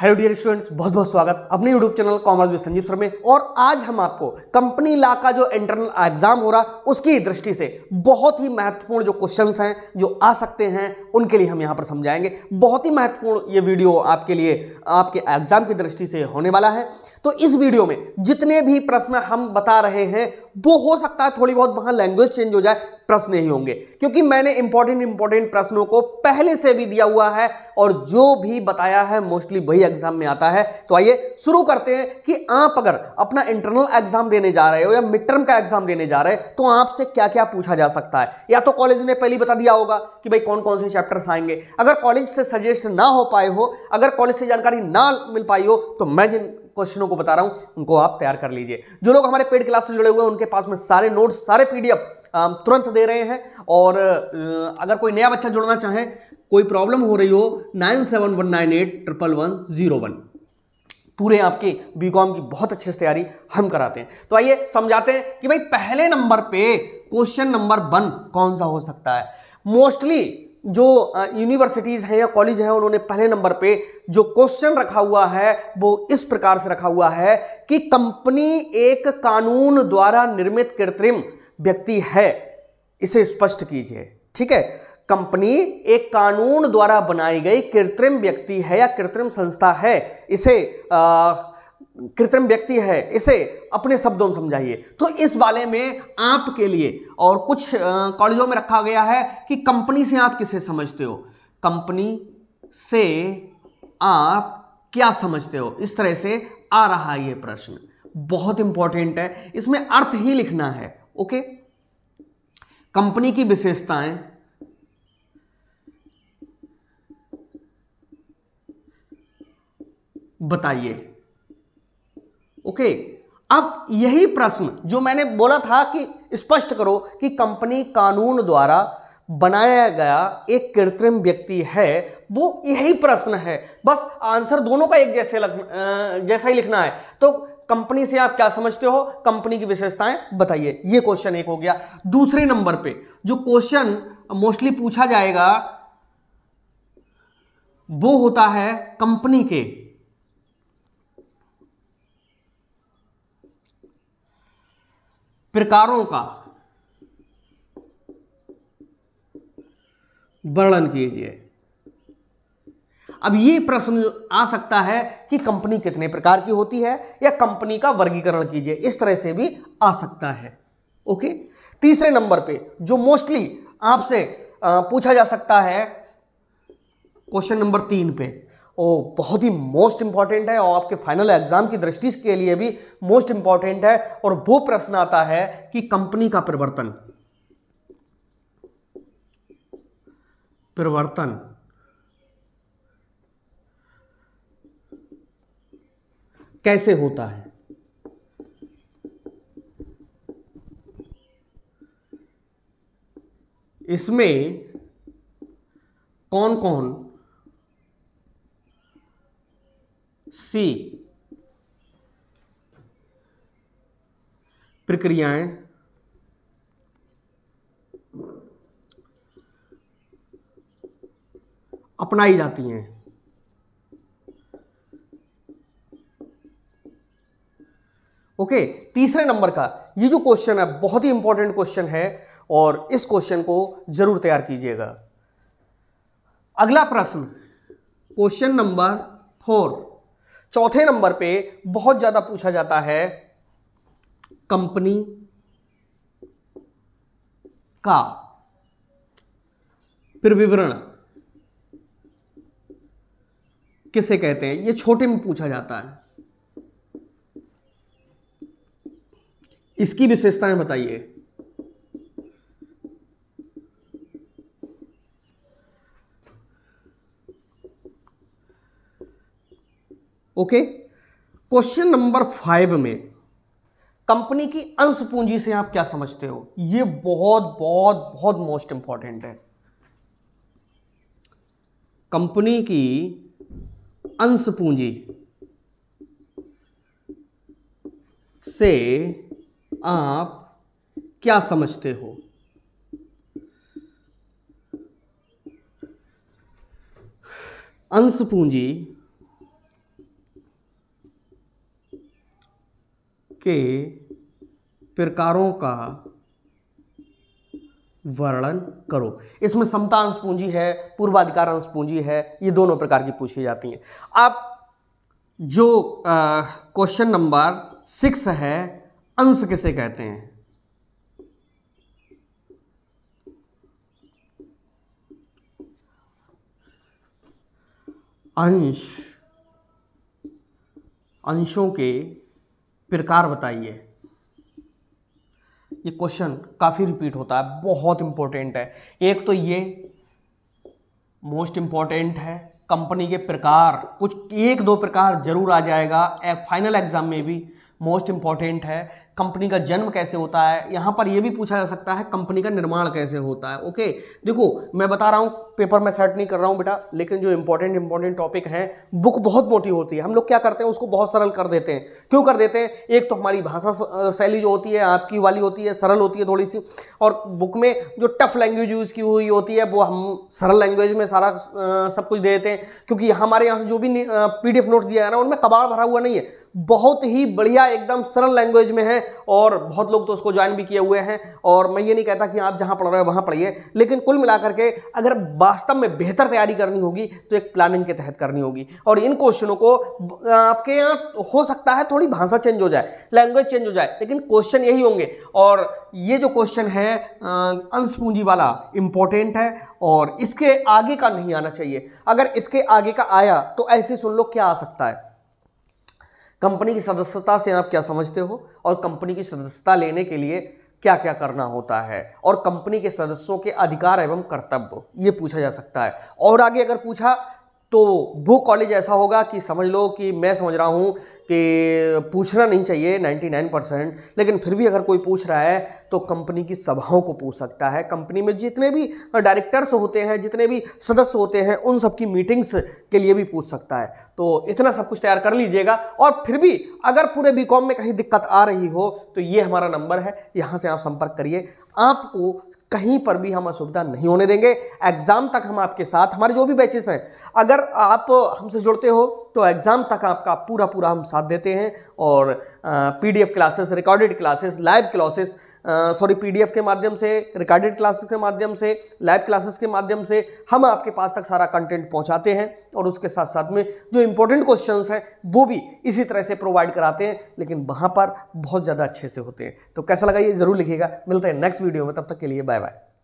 hello dear students बहुत बहुत स्वागत अपने यूट्यूब चैनल कॉमर्स में संजीव सर में और आज हम आपको कंपनी ला का जो इंटरनल एग्जाम हो रहा उसकी दृष्टि से बहुत ही महत्वपूर्ण जो क्वेश्चंस हैं जो आ सकते हैं उनके लिए हम यहाँ पर समझाएंगे बहुत ही महत्वपूर्ण ये वीडियो आपके लिए आपके एग्जाम की दृष्टि से होने वाला है तो इस वीडियो में जितने भी प्रश्न हम बता रहे हैं वो हो सकता है थोड़ी बहुत वहां लैंग्वेज चेंज हो जाए प्रश्न ही होंगे क्योंकि मैंने इंपॉर्टेंट इंपॉर्टेंट प्रश्नों को पहले से भी दिया हुआ है और जो भी बताया है मोस्टली वही एग्जाम में आता है तो आइए शुरू करते हैं कि आप अगर अपना इंटरनल एग्जाम देने जा रहे हो या मिड टर्म का एग्जाम देने जा रहे हो तो आपसे क्या क्या पूछा जा सकता है या तो कॉलेज ने पहले बता दिया होगा कि भाई कौन कौन से चैप्टर्स आएंगे अगर कॉलेज से सजेस्ट ना हो पाए हो अगर कॉलेज से जानकारी ना मिल पाई हो तो मैं जिन क्वेश्चनों को बता रहा हूं उनको आप तैयार कर लीजिए जो लोग हमारे पेड क्लास से जुड़े हुए हैं उनके पास में सारे नोट्स सारे पीडीएफ तुरंत दे रहे हैं और अगर कोई नया बच्चा जुड़ना चाहे कोई प्रॉब्लम हो रही हो nine seven one nine eight triple one zero one पूरे आपके बीकॉम की बहुत अच्छे से तैयारी हम कराते हैं तो आइए समझाते हैं कि भाई पहले नंबर पे क्वेश्चन नंबर वन कौन सा हो सकता है मोस्टली जो यूनिवर्सिटीज़ हैं या कॉलेज हैं उन्होंने पहले नंबर पे जो क्वेश्चन रखा हुआ है वो इस प्रकार से रखा हुआ है कि कंपनी एक कानून द्वारा निर्मित कृत्रिम व्यक्ति है इसे स्पष्ट कीजिए ठीक है कंपनी एक कानून द्वारा बनाई गई कृत्रिम व्यक्ति है या कृत्रिम संस्था है इसे आ, कृत्रिम व्यक्ति है इसे अपने शब्दों में समझाइए तो इस वाले में आपके लिए और कुछ कॉलेजों में रखा गया है कि कंपनी से आप किसे समझते हो कंपनी से आप क्या समझते हो इस तरह से आ रहा यह प्रश्न बहुत इंपॉर्टेंट है इसमें अर्थ ही लिखना है ओके कंपनी की विशेषताएं बताइए ओके अब यही प्रश्न जो मैंने बोला था कि स्पष्ट करो कि कंपनी कानून द्वारा बनाया गया एक कृत्रिम व्यक्ति है वो यही प्रश्न है बस आंसर दोनों का एक जैसे लग, जैसा ही लिखना है तो कंपनी से आप क्या समझते हो कंपनी की विशेषताएं बताइए ये क्वेश्चन एक हो गया दूसरे नंबर पे जो क्वेश्चन मोस्टली पूछा जाएगा वो होता है कंपनी के प्रकारों का वर्णन कीजिए अब ये प्रश्न आ सकता है कि कंपनी कितने प्रकार की होती है या कंपनी का वर्गीकरण कीजिए इस तरह से भी आ सकता है ओके तीसरे नंबर पे जो मोस्टली आपसे पूछा जा सकता है क्वेश्चन नंबर तीन पे वो बहुत ही मोस्ट इंपॉर्टेंट है और आपके फाइनल एग्जाम की दृष्टि के लिए भी मोस्ट इंपॉर्टेंट है और वो प्रश्न आता है कि कंपनी का परिवर्तन परिवर्तन कैसे होता है इसमें कौन कौन सी प्रक्रियाएं अपनाई जाती हैं ओके तीसरे नंबर का ये जो क्वेश्चन है बहुत ही इंपॉर्टेंट क्वेश्चन है और इस क्वेश्चन को जरूर तैयार कीजिएगा अगला प्रश्न क्वेश्चन नंबर फोर चौथे नंबर पे बहुत ज्यादा पूछा जाता है कंपनी का फिर विवरण किसे कहते हैं ये छोटे में पूछा जाता है इसकी विशेषताएं बताइए ओके क्वेश्चन नंबर फाइव में कंपनी की अंश पूंजी से आप क्या समझते हो ये बहुत बहुत बहुत मोस्ट इंपॉर्टेंट है कंपनी की अंश पूंजी से आप क्या समझते हो अंश पूंजी के प्रकारों का वर्णन करो इसमें समता अंश पूंजी है पूर्वाधिकार अंश पूंजी है ये दोनों प्रकार की पूछी जाती हैं अब जो क्वेश्चन नंबर सिक्स है अंश किसे कहते हैं अंश अंशों के प्रकार बताइए ये क्वेश्चन काफ़ी रिपीट होता है बहुत इंपॉर्टेंट है एक तो ये मोस्ट इंपॉर्टेंट है कंपनी के प्रकार कुछ एक दो प्रकार जरूर आ जाएगा फाइनल एग्जाम में भी मोस्ट इंपॉर्टेंट है कंपनी का जन्म कैसे होता है यहाँ पर यह भी पूछा जा सकता है कंपनी का निर्माण कैसे होता है ओके देखो मैं बता रहा हूँ पेपर मैं सेट नहीं कर रहा हूँ बेटा लेकिन जो इंपॉर्टेंट इंपॉर्टेंट टॉपिक हैं बुक बहुत मोटी होती है हम लोग क्या करते हैं उसको बहुत सरल कर देते हैं क्यों कर देते हैं एक तो हमारी भाषा शैली जो होती है आपकी वाली होती है सरल होती है थोड़ी सी और बुक में जो टफ लैंग्वेज यूज़ की हुई होती है वो हम सरल लैंग्वेज में सारा सब कुछ दे देते हैं क्योंकि हमारे यहाँ से जो भी पी डी नोट्स दिया जा रहा है उनमें कबाड़ भरा हुआ नहीं है बहुत ही बढ़िया एकदम सरल लैंग्वेज में है और बहुत लोग तो उसको ज्वाइन भी किए हुए हैं और मैं ये नहीं कहता कि आप जहाँ पढ़ रहे हो वहाँ पढ़िए लेकिन कुल मिलाकर के अगर वास्तव में बेहतर तैयारी करनी होगी तो एक प्लानिंग के तहत करनी होगी और इन क्वेश्चनों को आपके यहाँ हो सकता है थोड़ी भाषा चेंज हो जाए लैंग्वेज चेंज हो जाए लेकिन क्वेश्चन यही होंगे और ये जो क्वेश्चन है अंश पूंजी वाला इंपॉर्टेंट है और इसके आगे का नहीं आना चाहिए अगर इसके आगे का आया तो ऐसे सुन लो क्या आ सकता है कंपनी की सदस्यता से आप क्या समझते हो और कंपनी की सदस्यता लेने के लिए क्या क्या करना होता है और कंपनी के सदस्यों के अधिकार एवं कर्तव्य ये पूछा जा सकता है और आगे अगर पूछा तो वो कॉलेज ऐसा होगा कि समझ लो कि मैं समझ रहा हूँ कि पूछना नहीं चाहिए 99 परसेंट लेकिन फिर भी अगर कोई पूछ रहा है तो कंपनी की सभाओं को पूछ सकता है कंपनी में जितने भी डायरेक्टर्स होते हैं जितने भी सदस्य होते हैं उन सब की मीटिंग्स के लिए भी पूछ सकता है तो इतना सब कुछ तैयार कर लीजिएगा और फिर भी अगर पूरे बी में कहीं दिक्कत आ रही हो तो ये हमारा नंबर है यहाँ से आप संपर्क करिए आपको कहीं पर भी हम असुविधा नहीं होने देंगे एग्ज़ाम तक हम आपके साथ हमारे जो भी बैचेस हैं अगर आप हमसे जुड़ते हो तो एग्ज़ाम तक आपका पूरा पूरा हम साथ देते हैं और PDF classes recorded classes live classes sorry PDF के माध्यम से रिकॉर्डेड क्लासेस के माध्यम से लाइव क्लासेस के माध्यम से हम आपके पास तक सारा कंटेंट पहुंचाते हैं और उसके साथ साथ में जो इंपॉर्टेंट क्वेश्चन हैं वो भी इसी तरह से प्रोवाइड कराते हैं लेकिन वहाँ पर बहुत ज़्यादा अच्छे से होते हैं तो कैसा लगा ये ज़रूर लिखिएगा मिलते हैं नेक्स्ट वीडियो में तब तक के लिए बाय बाय